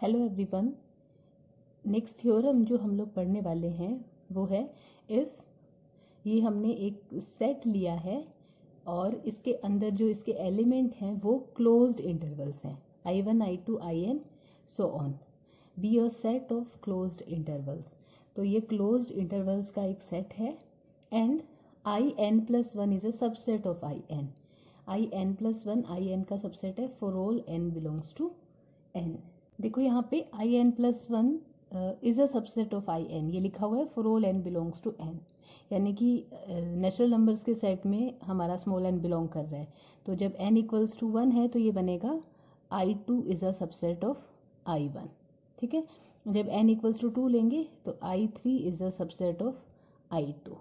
Hello everyone next theorem जो हम लोग पढ़ने वाले हैं वो है इफ़ ये हमने एक सेट लिया है और इसके अंदर जो इसके एलिमेंट हैं वो क्लोज्ड इंटरवल्स हैं I one I two I N so on be a set of closed intervals तो ये क्लोज्ड इंटरवल्स का एक सेट है and I N plus one is a subset of I N I N plus one I N का subset है for all N belongs to N देखो यहाँ पे I N plus one is a subset of I N ये लिखा हुआ है for all N belongs to N यानी कि नेचुरल uh, नंबर्स के सेट में हमारा स्मॉल एन बिलोंग कर रहा है तो जब एन इक्वल्स टू वन है तो ये बनेगा I two is a subset of I one ठीक है जब एन इक्वल्स टू टू लेंगे तो I three is a subset of I two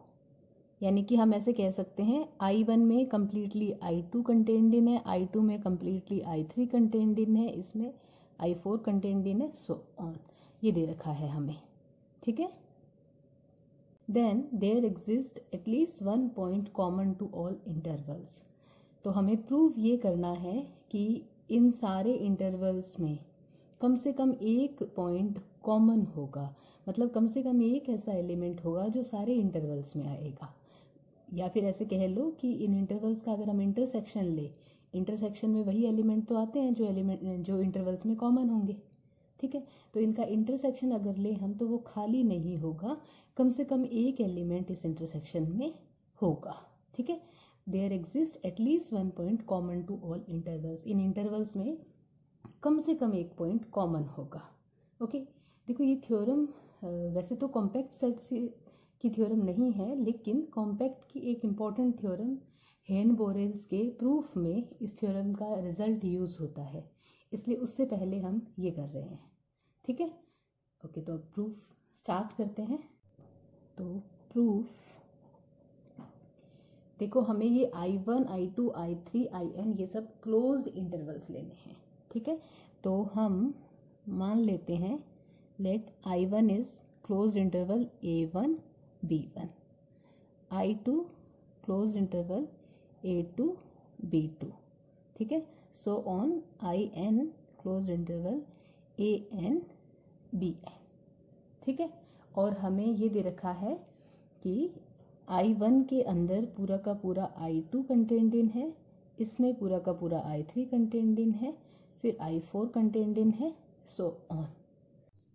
यानी कि हम ऐसे कह सकते हैं आई वन में completely I two contained in है आई टू में completely I three contained in है इसमें I four contained in a so on ये दे रखा है हमें ठीक है then there exist at least one point common to all intervals तो हमें प्रूव ये करना है कि इन सारे इंटरवल्स में कम से कम एक पॉइंट कॉमन होगा मतलब कम से कम एक ऐसा एलिमेंट होगा जो सारे इंटरवल्स में आएगा या फिर ऐसे कह लो कि इन इंटरवल्स का अगर हम इंटरसेक्शन लें इंटरसेक्शन में वही एलिमेंट तो आते हैं जो एलिमेंट जो इंटरवल्स में कॉमन होंगे ठीक है तो इनका इंटरसेक्शन अगर ले हम तो वो खाली नहीं होगा कम से कम एक एलिमेंट इस इंटरसेक्शन में होगा ठीक है there exist at least one point common to all intervals in intervals में कम से कम एक पॉइंट कॉमन होगा ओके देखो ये थ्योरम वैसे तो कॉम्पैक्ट सेट से की थ्योरम नहीं है लेकिन कॉम्पैक्ट की एक इम्पॉर्टेंट थ्योरम हेन बोरेल्स के प्रूफ में इस थ्योरम का रिजल्ट यूज़ होता है इसलिए उससे पहले हम ये कर रहे हैं ठीक है ओके तो अब प्रूफ स्टार्ट करते हैं तो प्रूफ देखो हमें ये I one I two I three I N ये सब क्लोज इंटरवल्स लेने हैं ठीक है तो हम मान लेते हैं let I one is close interval A one B one I two close interval A two B two ठीक है so on I N close interval A N B N ठीक है और हमें ये दे रखा है कि आई वन के अंदर पूरा का पूरा आई टू इन है इसमें पूरा का पूरा आई थ्री इन है फिर आई फोर इन है सो so ऑन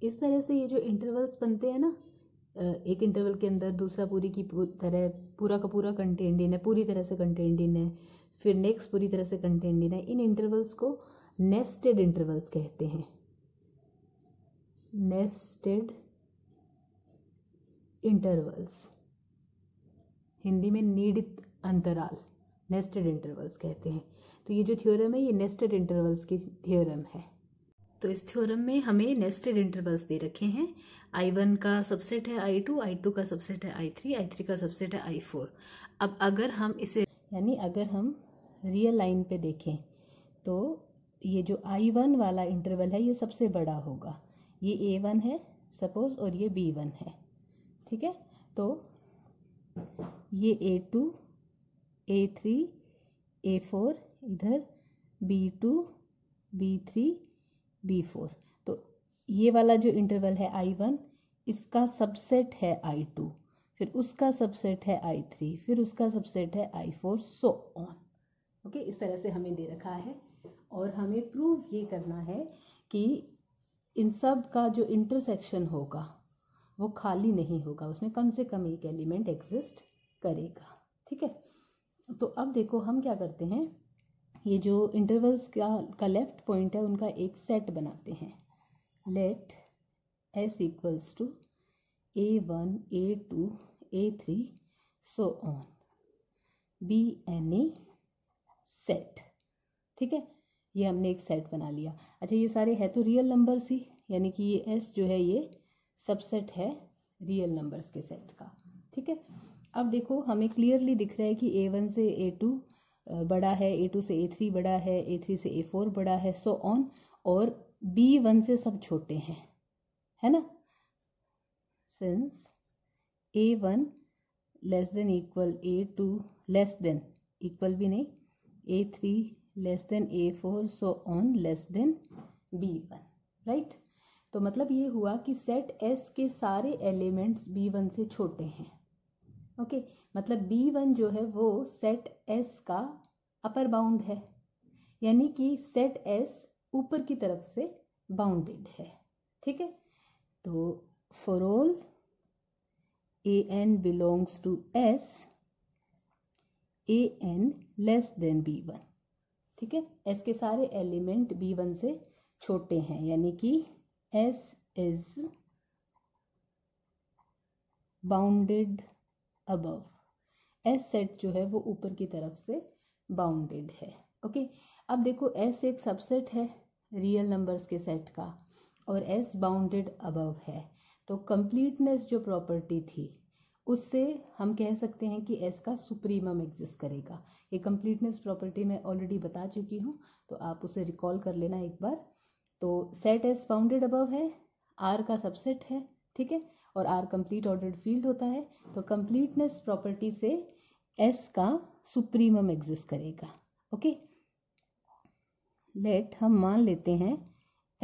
इस तरह से ये जो इंटरवल्स बनते हैं ना एक इंटरवल के अंदर दूसरा पूरी की तरह पूरा का पूरा कंटेंट इन है पूरी तरह से कंटेंट इन है फिर नेक्स्ट पूरी तरह से कंटेंट इन है इन इंटरवल्स को नेस्टेड इंटरवल्स कहते हैं नेस्टेड इंटरवल्स हिंदी में नीडित अंतराल नेस्टेड इंटरवल्स कहते हैं तो ये जो थ्योरम है ये नेस्टेड इंटरवल्स की थ्योरम है तो इस थ्योरम में हमें नेस्टेड इंटरवल्स दे रखे हैं आई वन का सबसेट है आई टू आई टू का सबसेट है आई थ्री आई थ्री का सबसेट है आई फोर अब अगर हम इसे यानी अगर हम रियल लाइन पे देखें तो ये जो आई वन वाला इंटरवल है ये सबसे बड़ा होगा ये ए वन है सपोज और ये बी वन है ठीक है तो ये A two A three A four इधर B two B three B four तो ये वाला जो इंटरवल है आई वन इसका सबसेट है आई टू फिर उसका सबसेट है आई थ्री फिर उसका सबसेट है I four so on okay इस तरह से हमें दे रखा है और हमें प्रूव ये करना है कि इन सब का जो इंटरसेक्शन होगा वो खाली नहीं होगा उसमें कम से कम एक एलिमेंट एग्जिस्ट करेगा ठीक है तो अब देखो हम क्या करते हैं ये जो इंटरवल्स का का लेफ्ट पॉइंट है उनका एक सेट बनाते हैं let S equals to A one A two A three so on be an a set ठीक है ये हमने एक सेट बना लिया अच्छा ये सारे है तो रियल नंबर्स ही यानी कि ये एस जो है ये सबसेट है रियल नंबर्स के सेट का ठीक है अब देखो हमें क्लियरली दिख रहा है कि ए वन से ए टू बड़ा है ए टू से ए थ्री बड़ा है ए थ्री से ए फोर बड़ा है सो ऑन और बी वन से सब छोटे हैं है ना since A one less than equal A two less than equal भी नहीं A three less than A four so on less than B one right तो मतलब ये हुआ कि सेट एस के सारे एलिमेंट्स बी वन से छोटे हैं ओके मतलब बी वन जो है वो सेट एस का अपर बाउंड है यानी कि सेट एस ऊपर की तरफ से बाउंडेड है ठीक है तो for all A N belongs to S A N less than B one ठीक है एस के सारे एलिमेंट बी वन से छोटे हैं यानी कि S is bounded above S set जो है वो ऊपर की तरफ से बाउंडेड है ओके अब देखो एस एक सबसेट है रियल नंबर्स के सेट का और एस बाउंडेड अबव है तो कंप्लीटनेस जो प्रॉपर्टी थी उससे हम कह सकते हैं कि एस का सुप्रीमम एग्जिस्ट करेगा ये कंप्लीटनेस प्रॉपर्टी मैं ऑलरेडी बता चुकी हूँ तो आप उसे रिकॉल कर लेना एक बार तो सेट एस बाउंडेड अबव है आर का सबसेट है ठीक है और आर कंप्लीट ऑर्डर्ड फील्ड होता है तो कंप्लीटनेस प्रॉपर्टी से एस का सुप्रीमम एग्जिस्ट करेगा ओके लेट हम मान लेते हैं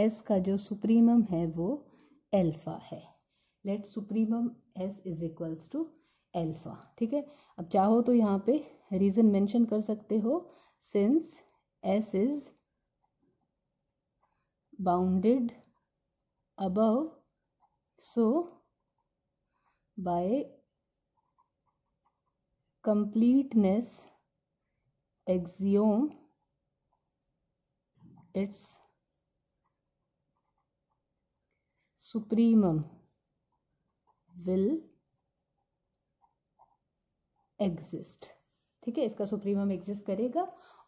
एस का जो सुप्रीमम है वो एल्फ़ा है let supremum S is equals to alpha ठीक है अब चाहो तो यहाँ पे रीज़न मेंशन कर सकते हो since S is bounded above so by completeness axiom it's supremum will exist ठीक है इसका सुप्रीमम एग्जिस्ट करेगा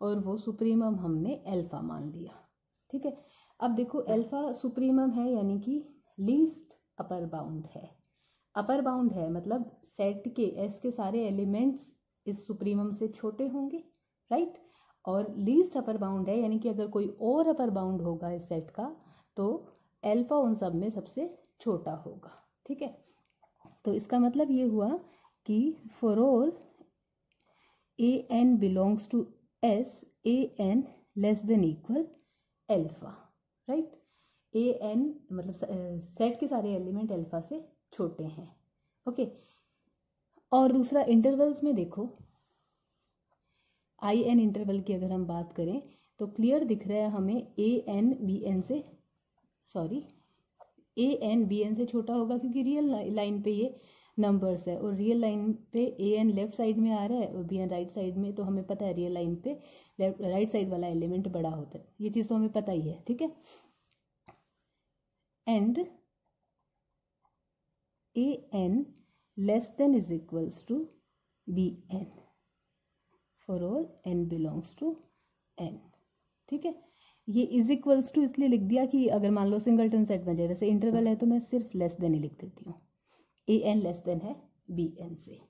और वो सुप्रीमम हमने एल्फा मान लिया ठीक है अब देखो एल्फा सुप्रीमम है यानी कि लीस्ट अपर बाउंड है अपर बाउंड है मतलब सेट के एस के सारे एलिमेंट्स इस सुप्रीमम से छोटे होंगे राइट और लीस्ट अपर बाउंड है यानी कि अगर कोई और अपर बाउंड होगा इस सेट का तो एल्फा उन सब में सबसे छोटा होगा ठीक है तो इसका मतलब ये हुआ कि for all A N belongs to S A N less than equal alpha right a n मतलब सेट uh, के सारे एलिमेंट एल्फा से छोटे हैं ओके और दूसरा इंटरवल्स में देखो आई एन इंटरवल की अगर हम बात करें तो क्लियर दिख रहा है हमें ए एन बी एन से sorry a N B n से छोटा होगा क्योंकि रियल लाइन पे ये नंबर्स है और रियल लाइन पे ए एन लेफ्ट साइड में आ रहा है और बी एन राइट साइड में तो हमें पता है रियल लाइन पे राइट साइड वाला एलिमेंट बड़ा होता है ये चीज़ तो हमें पता ही है ठीक है and a N less than is equals to b n for all N belongs to N ठीक है ये इज इक्वल्स टू इसलिए लिख दिया कि अगर मान लो सिंगल टर्न सेट बन जाए वैसे इंटरवल है तो मैं सिर्फ लेस देन ही लिख देती हूँ ए एन लेस देन है बी एन से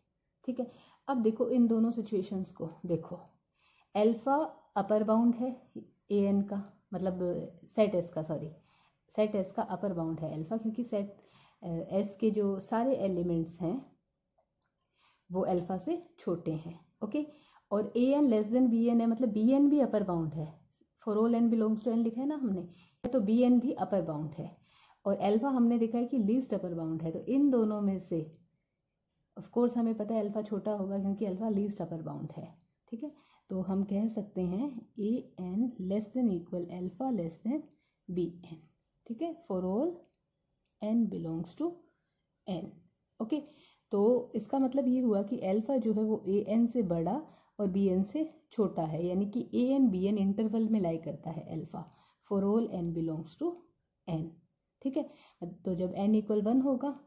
ठीक है अब देखो इन दोनों सिचुएशंस को देखो एल्फा अपर बाउंड है ए एन का मतलब सेट एस का सॉरी सेट एस का अपर बाउंड है एल्फा क्योंकि सेट एस के जो सारे एलिमेंट्स हैं वो अल्फ़ा से छोटे हैं ओके और a N less than b n है मतलब बी एन भी अपर बाउंड है for all N belongs to N लिखा है ना हमने तो बी एन भी अपर बाउंड है और अल्फ़ा हमने देखा है कि लीस्ट अपर बाउंड है तो इन दोनों में से ऑफ कोर्स हमें पता है अल्फ़ा छोटा होगा क्योंकि अल्फ़ा लीस्ट अपर बाउंड है ठीक है तो हम कह सकते हैं a N less than equal alpha less than b N ठीक है for all N belongs to N okay तो इसका मतलब ये हुआ कि एल्फ़ा जो है वो ए एन से बड़ा और बी एन से छोटा है यानी कि a N B n interval में लाई करता है alpha for all N belongs to N ठीक है तो जब एन इक्वल वन होगा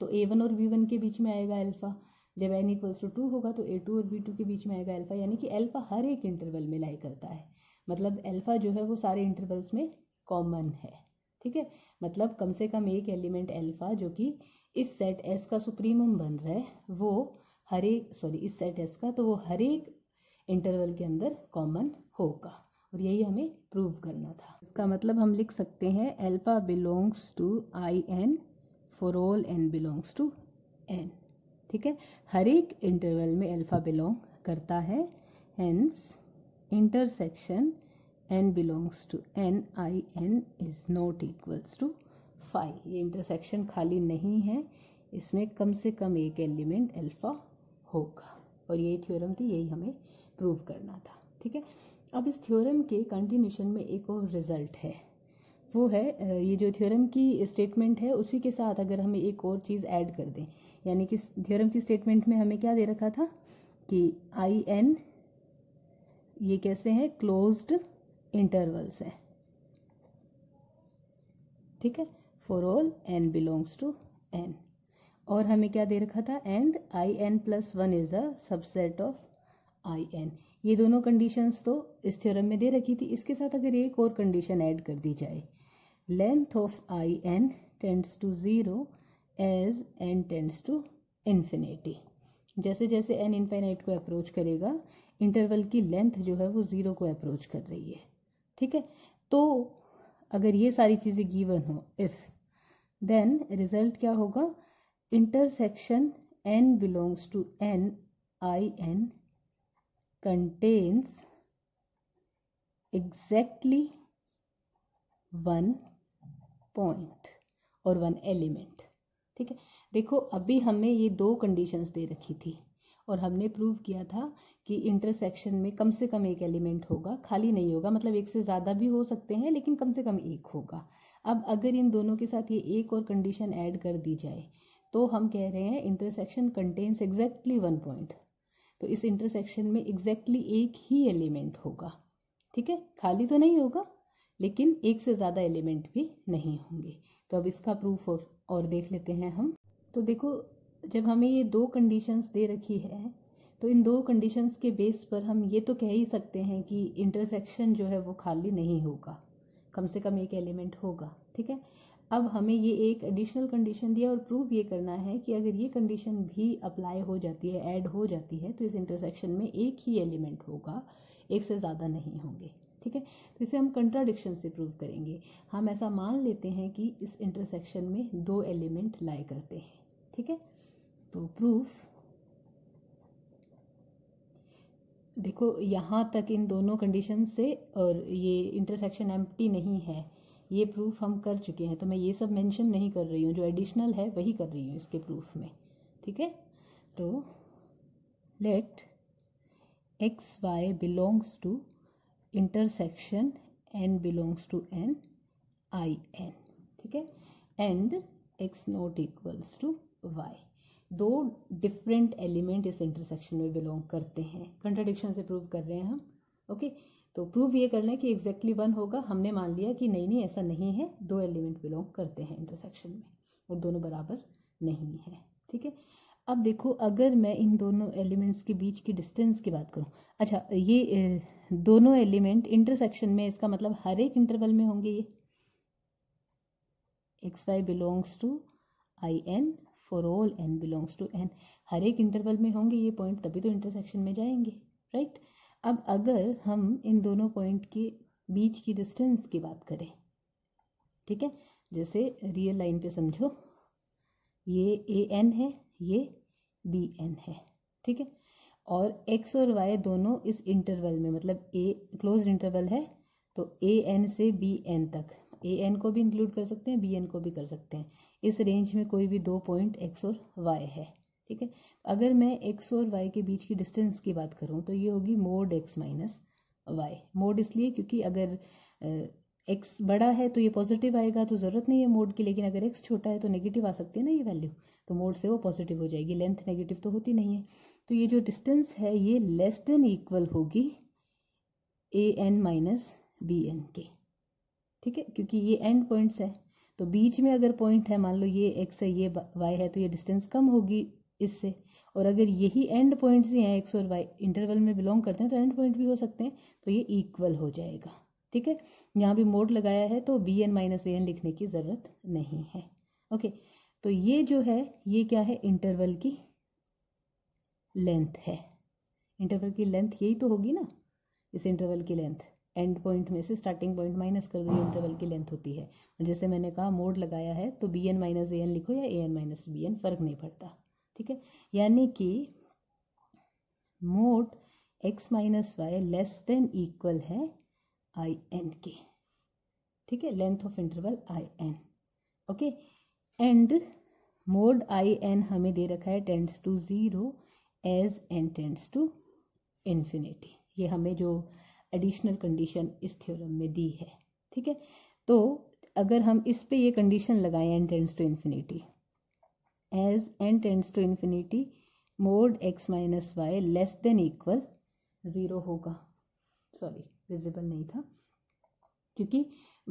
तो ए वन और बी वन के बीच में आएगा एल्फ़ा जब एन इक्वल्स टू टू होगा तो ए टू और बी टू के बीच में आएगा एल्फ़ा यानी कि एल्फ़ा हर एक इंटरवल में लाई करता है मतलब एल्फ़ा जो है वो सारे इंटरवल्स में कॉमन है ठीक है मतलब कम से कम एक एलिमेंट एल्फा जो कि इस सेट एस का सुप्रीमम बन रहा है वो हर एक सॉरी इस सेट एस का तो वो हर एक इंटरवल के अंदर कॉमन होगा और यही हमें प्रूव करना था इसका मतलब हम लिख सकते हैं alpha belongs to I n for all N belongs to N ठीक है हर एक इंटरवल में अल्फ़ा बिलोंग करता है hence intersection n belongs to n i n is not equals to phi ये इंटरसेक्शन खाली नहीं है इसमें कम से कम एक एलिमेंट अल्फ़ा होगा और यही थ्योरम थी यही हमें प्रूव करना था ठीक है अब इस थ्योरम के कंटिन्यूशन में एक और रिजल्ट है वो है ये जो थ्योरम की स्टेटमेंट है उसी के साथ अगर हमें एक और चीज़ ऐड कर दें यानी कि थ्योरम की स्टेटमेंट में हमें क्या दे रखा था कि आई एन ये कैसे हैं क्लोज्ड इंटरवल्स हैं ठीक है for all N belongs to N और हमें क्या दे रखा था and I N plus one is a subset of I N ये दोनों कंडीशंस तो इस थ्योरम में दे रखी थी इसके साथ अगर एक और कंडीशन ऐड कर दी जाए length of I n tends to zero as n tends to infinity जैसे जैसे एन इन्फिनाइट को अप्रोच करेगा इंटरवल की लेंथ जो है वो ज़ीरो को अप्रोच कर रही है ठीक है तो अगर ये सारी चीज़ें गिवन हो इफ़ देन रिजल्ट क्या होगा intersection n belongs to N I n contains exactly one point और वन एलिमेंट ठीक है देखो अभी हमें ये दो कंडीशंस दे रखी थी और हमने प्रूव किया था कि इंटरसेक्शन में कम से कम एक एलिमेंट होगा खाली नहीं होगा मतलब एक से ज़्यादा भी हो सकते हैं लेकिन कम से कम एक होगा अब अगर इन दोनों के साथ ये एक और कंडीशन ऐड कर दी जाए तो हम कह रहे हैं intersection contains exactly one point तो इस इंटरसेक्शन में एग्जैक्टली exactly एक ही एलिमेंट होगा ठीक है खाली तो नहीं होगा लेकिन एक से ज़्यादा एलिमेंट भी नहीं होंगे तो अब इसका प्रूफ और, और देख लेते हैं हम तो देखो जब हमें ये दो कंडीशंस दे रखी है तो इन दो कंडीशंस के बेस पर हम ये तो कह ही सकते हैं कि इंटरसेक्शन जो है वो खाली नहीं होगा कम से कम एक एलिमेंट होगा ठीक है अब हमें ये एक एडिशनल कंडीशन दिया और प्रूव ये करना है कि अगर ये कंडीशन भी अप्लाई हो जाती है ऐड हो जाती है तो इस इंटरसेक्शन में एक ही एलिमेंट होगा एक से ज़्यादा नहीं होंगे ठीक है तो इसे हम कंट्राडिक्शन से प्रूव करेंगे हम ऐसा मान लेते हैं कि इस इंटरसेक्शन में दो एलिमेंट लाए करते हैं ठीक है तो प्रूफ देखो यहाँ तक इन दोनों कंडीशन से और ये इंटरसेक्शन एम्प्टी नहीं है ये प्रूफ हम कर चुके हैं तो मैं ये सब मेंशन नहीं कर रही हूँ जो एडिशनल है वही कर रही हूँ इसके प्रूफ में ठीक है तो let x y belongs to intersection n belongs to N I n ठीक है and x not equals to y दो डिफरेंट एलिमेंट इस इंटरसेक्शन में बिलोंग करते हैं कंट्राडिक्शन से प्रूव कर रहे हैं हम ओके okay? तो प्रूव ये करना है कि एग्जैक्टली exactly वन होगा हमने मान लिया कि नहीं नहीं ऐसा नहीं है दो एलिमेंट बिलोंग करते हैं इंटरसेक्शन में और दोनों बराबर नहीं है ठीक है अब देखो अगर मैं इन दोनों एलिमेंट्स के बीच की डिस्टेंस की बात करूँ अच्छा ये दोनों एलिमेंट इंटरसेक्शन में इसका मतलब हर एक इंटरवल में होंगे ये x y belongs to I n for all N belongs to N हर एक इंटरवल में होंगे ये पॉइंट तभी तो इंटरसेक्शन में जाएंगे राइट right? अब अगर हम इन दोनों पॉइंट के बीच की डिस्टेंस की बात करें ठीक है जैसे रियल लाइन पे समझो ये ए एन है ये बी एन है ठीक है और एक्स और वाई दोनों इस इंटरवल में मतलब ए क्लोज इंटरवल है तो ए एन से बी एन तक ए एन को भी इंक्लूड कर सकते हैं बी एन को भी कर सकते हैं इस रेंज में कोई भी दो पॉइंट एक्स और वाई है ठीक है अगर मैं एक्स और वाई के बीच की डिस्टेंस की बात करूँ तो ये होगी mod x minus y mod इसलिए क्योंकि अगर एक्स बड़ा है तो ये पॉजिटिव आएगा तो ज़रूरत नहीं है मोड की लेकिन अगर एक्स छोटा है तो नेगेटिव आ सकती है ना ये वैल्यू तो मोड से वो पॉजिटिव हो जाएगी लेंथ नेगेटिव तो होती नहीं है तो ये जो डिस्टेंस है ये लेस देन इक्वल होगी a n minus b n के ठीक है क्योंकि ये एंड पॉइंट्स है तो बीच में अगर पॉइंट है मान लो ये एक्स है ये वाई है तो ये डिस्टेंस कम होगी इससे और अगर यही एंड पॉइंट्स ही हैं एक्स और वाई इंटरवल में बिलोंग करते हैं तो एंड पॉइंट भी हो सकते हैं तो ये इक्वल हो जाएगा ठीक है यहाँ भी मोड लगाया है तो b n minus a n लिखने की ज़रूरत नहीं है ओके तो ये जो है ये क्या है इंटरवल की लेंथ है इंटरवल की लेंथ यही तो होगी ना इस इंटरवल की लेंथ एंड पॉइंट में से स्टार्टिंग पॉइंट माइनस कर दो ये इंटरवल की लेंथ होती है जैसे मैंने कहा मोड लगाया है तो b n minus a n लिखो या a n minus b n फर्क नहीं पड़ता ठीक है यानी कि mod x minus y less than equal है आई एन के ठीक है length of interval I n okay and mod I n हमें दे रखा है tends to zero as n tends to infinity ये हमें जो एडिशनल कंडीशन इस थ्योरम में दी है ठीक है तो अगर हम इस पे ये कंडीशन लगाएं n tends to infinity as n tends to infinity mod x minus y less than equal zero होगा सॉरी विजिबल नहीं था क्योंकि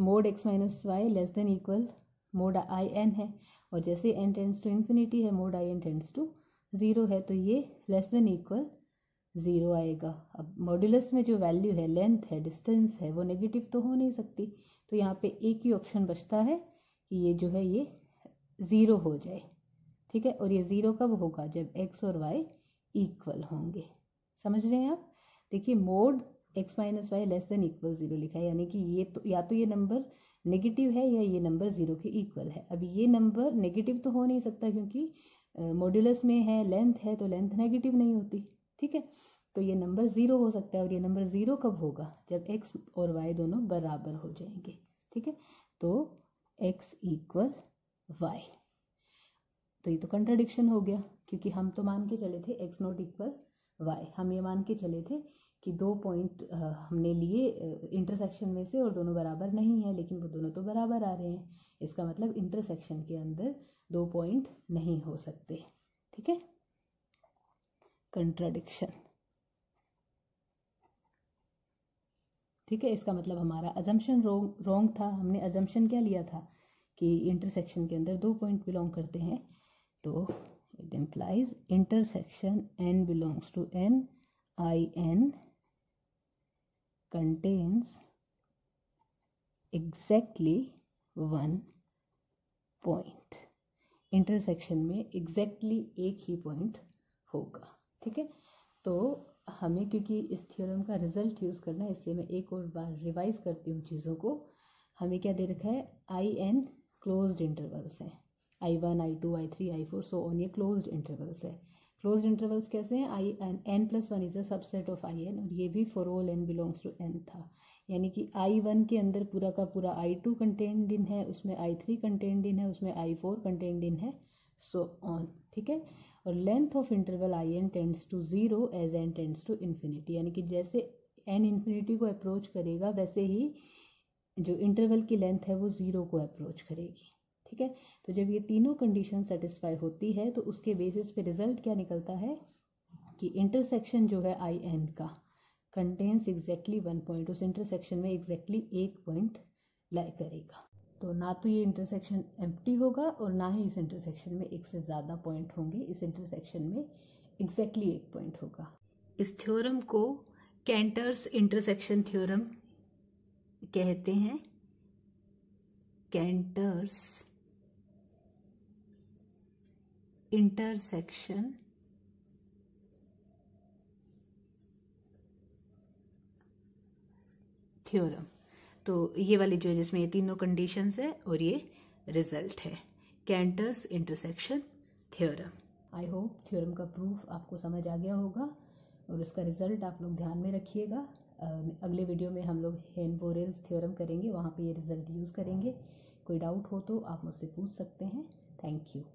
mod x minus y less than equal mod I n है और जैसे एन टेंड्स टू इन्फिनिटी है mod I n tends to zero है तो ये लेस देन इक्वल ज़ीरो आएगा अब मॉड्यूलस में जो वैल्यू है लेंथ है डिस्टेंस है वो नेगेटिव तो हो नहीं सकती तो यहाँ पे एक ही ऑप्शन बचता है कि ये जो है ये ज़ीरो हो जाए ठीक है और ये ज़ीरो कब होगा जब एक्स और वाई इक्वल होंगे समझ रहे हैं आप देखिए mod x minus y less than equal zero लिखा है यानी कि ये तो या तो ये नंबर नेगेटिव है या ये नंबर ज़ीरो के इक्वल है अब ये नंबर नेगेटिव तो हो नहीं सकता क्योंकि मॉड्यूलस में है लेंथ है तो लेंथ नेगेटिव नहीं होती ठीक है तो ये नंबर ज़ीरो हो सकता है और ये नंबर ज़ीरो कब होगा जब एक्स और वाई दोनों बराबर हो जाएंगे ठीक है तो एक्स इक्वल वाई तो ये तो कंट्राडिक्शन हो गया क्योंकि हम तो मान के चले थे एक्स नॉट इक्वल वाई हम ये मान के चले थे कि दो पॉइंट हमने लिए इंटरसेक्शन में से और दोनों बराबर नहीं है लेकिन वो दोनों तो बराबर आ रहे हैं इसका मतलब इंटरसेक्शन के अंदर दो पॉइंट नहीं हो सकते ठीक है कंट्राडिक्शन ठीक है इसका मतलब हमारा अजम्पन रॉन्ग था हमने अजम्पन क्या लिया था कि इंटरसेक्शन के अंदर दो पॉइंट बिलोंग करते हैं तो it implies intersection n belongs to N I n contains exactly one point intersection में exactly एक ही पॉइंट होगा ठीक है तो हमें क्योंकि इस थ्योरम का रिजल्ट यूज़ करना है इसलिए मैं एक और बार रिवाइज करती हूँ चीज़ों को हमें क्या दे रखा है आई एन क्लोज इंटरवल्स हैं I one I two I three I four so on ये क्लोज इंटरवल्स है क्लोज इंटरवल्स कैसे हैं I n n plus one is a subset of I n और ये भी for all N belongs to N था यानी कि आई वन के अंदर पूरा का पूरा आई टू कंटेंड इन है उसमें आई थ्री कंटेंड इन है उसमें आई फोर कंटेंड इन है सो ऑन ठीक है और length of interval I n tends to zero as n tends to infinity यानी कि जैसे एन इन्फिनिटी को अप्रोच करेगा वैसे ही जो इंटरवल की लेंथ है वो ज़ीरो को अप्रोच करेगी ठीक है तो जब ये तीनों कंडीशन सेटिस्फाई होती है तो उसके बेसिस पे रिजल्ट क्या निकलता है कि इंटरसेक्शन जो है आई एन का कंटेंस एग्जैक्टली वन पॉइंट उस इंटरसेक्शन में एग्जैक्टली एक पॉइंट लाइक करेगा तो ना तो ये इंटरसेक्शन एम्प्टी होगा और ना ही इस इंटरसेक्शन में एक से ज़्यादा पॉइंट होंगे इस इंटरसेक्शन में एग्जैक्टली exactly एक पॉइंट होगा इस थ्योरम को कैंटर्स इंटरसेक्शन थ्योरम कहते हैं कैंटर्स इंटरसेक्शन थ्योरम तो ये वाली जो है जिसमें ये तीनों कंडीशन है और ये रिजल्ट है Cantor's intersection theorem I hope theorem का प्रूफ आपको समझ आ गया होगा और उसका रिजल्ट आप लोग ध्यान में रखिएगा अगले वीडियो में हम लोग हेन बोरेल्स थ्योरम करेंगे वहाँ पे ये रिजल्ट यूज़ करेंगे कोई डाउट हो तो आप मुझसे पूछ सकते हैं थैंक यू